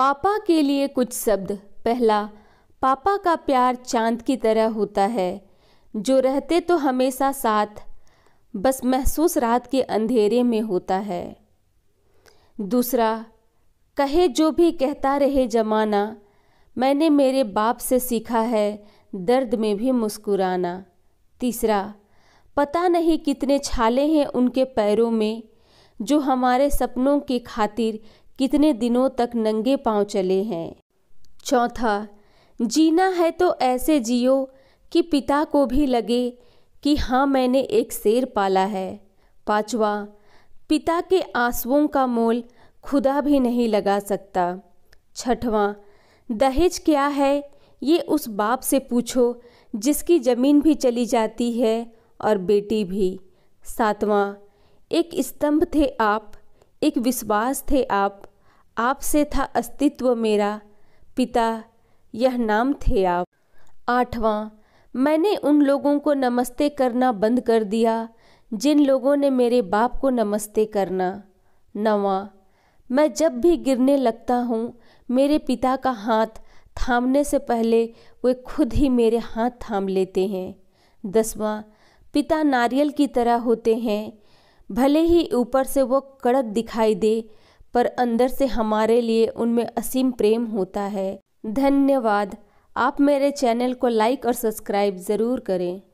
पापा के लिए कुछ शब्द पहला पापा का प्यार चांद की तरह होता है जो रहते तो हमेशा साथ बस महसूस रात के अंधेरे में होता है दूसरा कहे जो भी कहता रहे जमाना मैंने मेरे बाप से सीखा है दर्द में भी मुस्कुराना तीसरा पता नहीं कितने छाले हैं उनके पैरों में जो हमारे सपनों की खातिर कितने दिनों तक नंगे पांव चले हैं चौथा जीना है तो ऐसे जियो कि पिता को भी लगे कि हाँ मैंने एक शेर पाला है पांचवा पिता के आंसुओं का मोल खुदा भी नहीं लगा सकता छठवा दहेज क्या है ये उस बाप से पूछो जिसकी ज़मीन भी चली जाती है और बेटी भी सातवां एक स्तंभ थे आप एक विश्वास थे आप आपसे था अस्तित्व मेरा पिता यह नाम थे आप आठवां मैंने उन लोगों को नमस्ते करना बंद कर दिया जिन लोगों ने मेरे बाप को नमस्ते करना नवा मैं जब भी गिरने लगता हूँ मेरे पिता का हाथ थामने से पहले वे खुद ही मेरे हाथ थाम लेते हैं दसवां पिता नारियल की तरह होते हैं भले ही ऊपर से वो कड़क दिखाई दे पर अंदर से हमारे लिए उनमें असीम प्रेम होता है धन्यवाद आप मेरे चैनल को लाइक और सब्सक्राइब ज़रूर करें